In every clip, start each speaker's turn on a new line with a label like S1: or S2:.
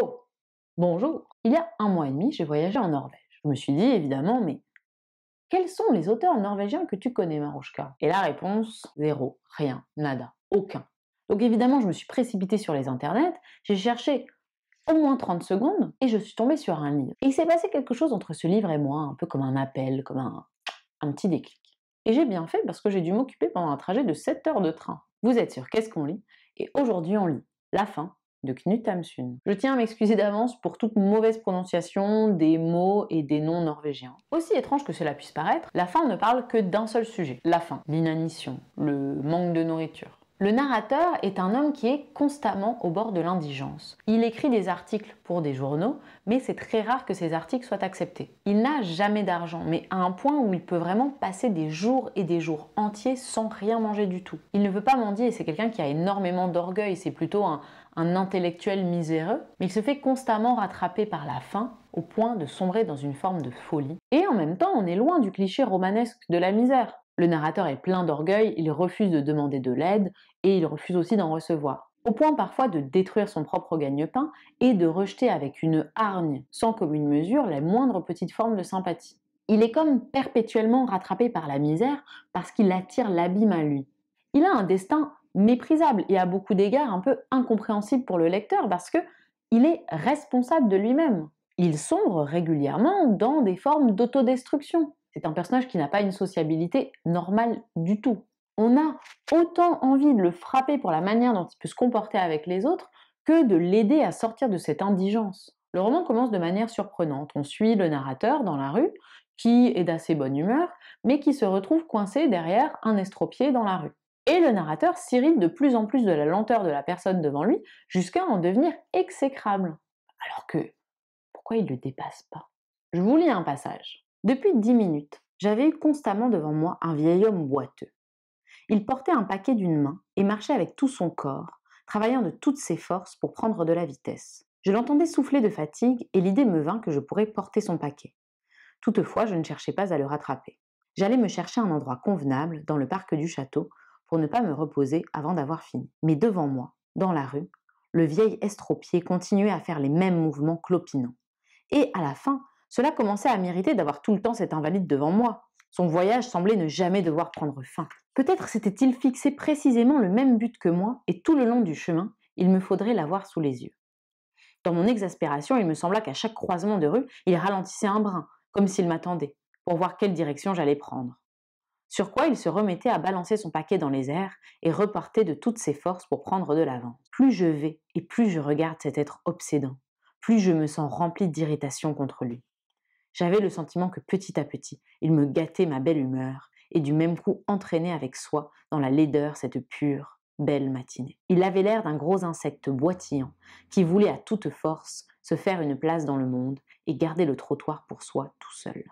S1: Oh Bonjour Il y a un mois et demi, j'ai voyagé en Norvège. Je me suis dit, évidemment, mais quels sont les auteurs norvégiens que tu connais, Marouchka Et la réponse Zéro, rien, nada, aucun. Donc évidemment, je me suis précipitée sur les internets, j'ai cherché au moins 30 secondes et je suis tombée sur un livre. Et il s'est passé quelque chose entre ce livre et moi, un peu comme un appel, comme un, un petit déclic. Et j'ai bien fait parce que j'ai dû m'occuper pendant un trajet de 7 heures de train. Vous êtes sûr Qu'est-ce qu'on lit Et aujourd'hui, on lit La fin de Knut Hamsun. Je tiens à m'excuser d'avance pour toute mauvaise prononciation des mots et des noms norvégiens. Aussi étrange que cela puisse paraître, la fin ne parle que d'un seul sujet, la faim, l'inanition, le manque de nourriture. Le narrateur est un homme qui est constamment au bord de l'indigence. Il écrit des articles pour des journaux, mais c'est très rare que ces articles soient acceptés. Il n'a jamais d'argent, mais à un point où il peut vraiment passer des jours et des jours entiers sans rien manger du tout. Il ne veut pas mendier, c'est quelqu'un qui a énormément d'orgueil, c'est plutôt un, intellectuel miséreux, mais il se fait constamment rattraper par la faim au point de sombrer dans une forme de folie. Et en même temps, on est loin du cliché romanesque de la misère. Le narrateur est plein d'orgueil, il refuse de demander de l'aide et il refuse aussi d'en recevoir, au point parfois de détruire son propre gagne-pain et de rejeter avec une hargne, sans commune mesure, la moindre petite forme de sympathie. Il est comme perpétuellement rattrapé par la misère parce qu'il attire l'abîme à lui. Il a un destin méprisable et à beaucoup d'égards un peu incompréhensible pour le lecteur parce que il est responsable de lui-même. Il sombre régulièrement dans des formes d'autodestruction. C'est un personnage qui n'a pas une sociabilité normale du tout. On a autant envie de le frapper pour la manière dont il peut se comporter avec les autres que de l'aider à sortir de cette indigence. Le roman commence de manière surprenante. On suit le narrateur dans la rue, qui est d'assez bonne humeur, mais qui se retrouve coincé derrière un estropié dans la rue. Et le narrateur s'irrite de plus en plus de la lenteur de la personne devant lui, jusqu'à en devenir exécrable. Alors que, pourquoi il ne le dépasse pas Je vous lis un passage. Depuis dix minutes, j'avais constamment devant moi un vieil homme boiteux. Il portait un paquet d'une main et marchait avec tout son corps, travaillant de toutes ses forces pour prendre de la vitesse. Je l'entendais souffler de fatigue et l'idée me vint que je pourrais porter son paquet. Toutefois, je ne cherchais pas à le rattraper. J'allais me chercher un endroit convenable dans le parc du château ne pas me reposer avant d'avoir fini. Mais devant moi, dans la rue, le vieil estropié continuait à faire les mêmes mouvements clopinants. Et à la fin, cela commençait à mériter d'avoir tout le temps cet invalide devant moi. Son voyage semblait ne jamais devoir prendre fin. Peut-être s'était-il fixé précisément le même but que moi, et tout le long du chemin, il me faudrait l'avoir sous les yeux. Dans mon exaspération, il me sembla qu'à chaque croisement de rue, il ralentissait un brin, comme s'il m'attendait, pour voir quelle direction j'allais prendre sur quoi il se remettait à balancer son paquet dans les airs et repartait de toutes ses forces pour prendre de l'avant. « Plus je vais et plus je regarde cet être obsédant, plus je me sens rempli d'irritation contre lui. J'avais le sentiment que petit à petit, il me gâtait ma belle humeur et du même coup entraînait avec soi dans la laideur cette pure, belle matinée. Il avait l'air d'un gros insecte boitillant qui voulait à toute force se faire une place dans le monde et garder le trottoir pour soi tout seul.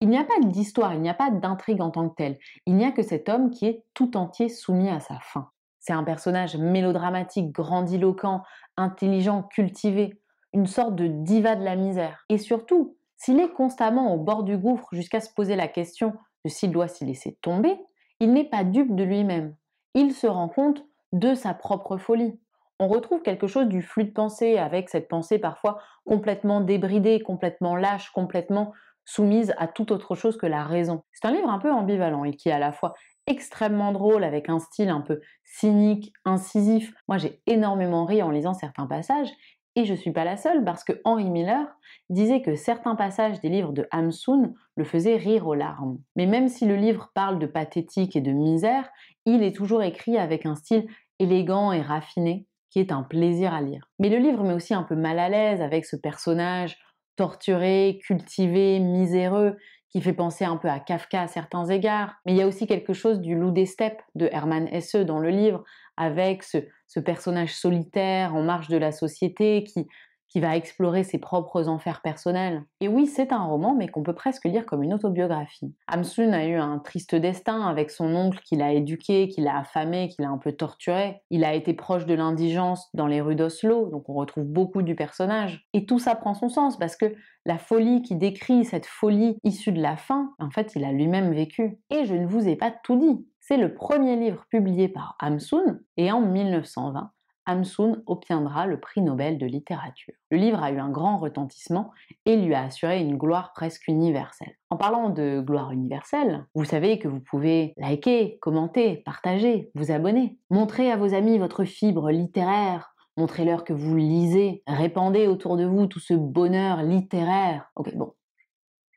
S1: Il n'y a pas d'histoire, il n'y a pas d'intrigue en tant que telle. Il n'y a que cet homme qui est tout entier soumis à sa fin. C'est un personnage mélodramatique, grandiloquent, intelligent, cultivé, une sorte de diva de la misère. Et surtout, s'il est constamment au bord du gouffre jusqu'à se poser la question de s'il doit s'y laisser tomber, il n'est pas dupe de lui-même. Il se rend compte de sa propre folie. On retrouve quelque chose du flux de pensée avec cette pensée parfois complètement débridée, complètement lâche, complètement soumise à tout autre chose que la raison. C'est un livre un peu ambivalent et qui est à la fois extrêmement drôle avec un style un peu cynique, incisif. Moi j'ai énormément ri en lisant certains passages et je ne suis pas la seule parce que Henry Miller disait que certains passages des livres de Hamsun le faisaient rire aux larmes. Mais même si le livre parle de pathétique et de misère, il est toujours écrit avec un style élégant et raffiné qui est un plaisir à lire. Mais le livre met aussi un peu mal à l'aise avec ce personnage torturé, cultivé, miséreux, qui fait penser un peu à Kafka à certains égards. Mais il y a aussi quelque chose du loup des steppes de Hermann Hesse dans le livre, avec ce, ce personnage solitaire en marge de la société qui qui va explorer ses propres enfers personnels. Et oui, c'est un roman, mais qu'on peut presque lire comme une autobiographie. Hamsun a eu un triste destin avec son oncle qui l'a éduqué, qui l'a affamé, qui l'a un peu torturé. Il a été proche de l'indigence dans les rues d'Oslo, donc on retrouve beaucoup du personnage. Et tout ça prend son sens, parce que la folie qui décrit cette folie issue de la faim, en fait, il a lui-même vécu. Et je ne vous ai pas tout dit. C'est le premier livre publié par Hamsun, et en 1920, Hamsun obtiendra le prix Nobel de littérature. Le livre a eu un grand retentissement et lui a assuré une gloire presque universelle. En parlant de gloire universelle, vous savez que vous pouvez liker, commenter, partager, vous abonner, montrer à vos amis votre fibre littéraire, montrez-leur que vous lisez, répandez autour de vous tout ce bonheur littéraire. Ok, bon,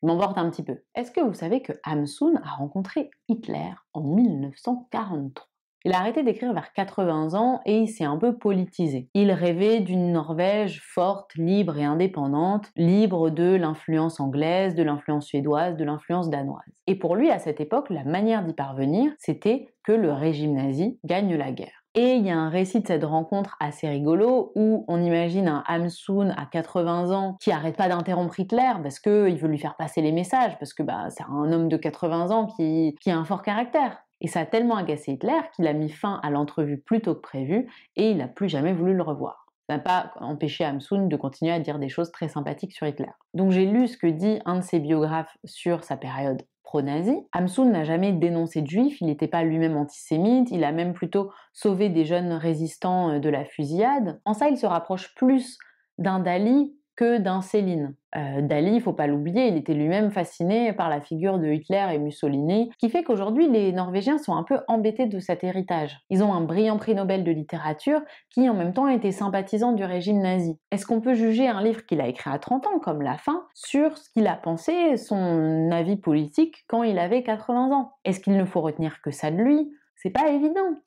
S1: je m'emporte un petit peu. Est-ce que vous savez que Hamsun a rencontré Hitler en 1943 il a arrêté d'écrire vers 80 ans et il s'est un peu politisé. Il rêvait d'une Norvège forte, libre et indépendante, libre de l'influence anglaise, de l'influence suédoise, de l'influence danoise. Et pour lui, à cette époque, la manière d'y parvenir, c'était que le régime nazi gagne la guerre. Et il y a un récit de cette rencontre assez rigolo où on imagine un Hamsun à 80 ans qui arrête pas d'interrompre Hitler parce qu'il veut lui faire passer les messages, parce que bah, c'est un homme de 80 ans qui a un fort caractère. Et ça a tellement agacé Hitler qu'il a mis fin à l'entrevue plus tôt que prévu et il n'a plus jamais voulu le revoir. Ça n'a pas empêché Hamsun de continuer à dire des choses très sympathiques sur Hitler. Donc j'ai lu ce que dit un de ses biographes sur sa période pro-nazi. Hamsun n'a jamais dénoncé de juifs, il n'était pas lui-même antisémite, il a même plutôt sauvé des jeunes résistants euh, de la fusillade. En ça, il se rapproche plus d'un Dali que d'un Céline. Euh, Dali, il faut pas l'oublier, il était lui-même fasciné par la figure de Hitler et Mussolini, qui fait qu'aujourd'hui les Norvégiens sont un peu embêtés de cet héritage. Ils ont un brillant prix Nobel de littérature qui en même temps était sympathisant du régime nazi. Est-ce qu'on peut juger un livre qu'il a écrit à 30 ans, comme La Fin, sur ce qu'il a pensé, son avis politique quand il avait 80 ans Est-ce qu'il ne faut retenir que ça de lui C'est pas évident.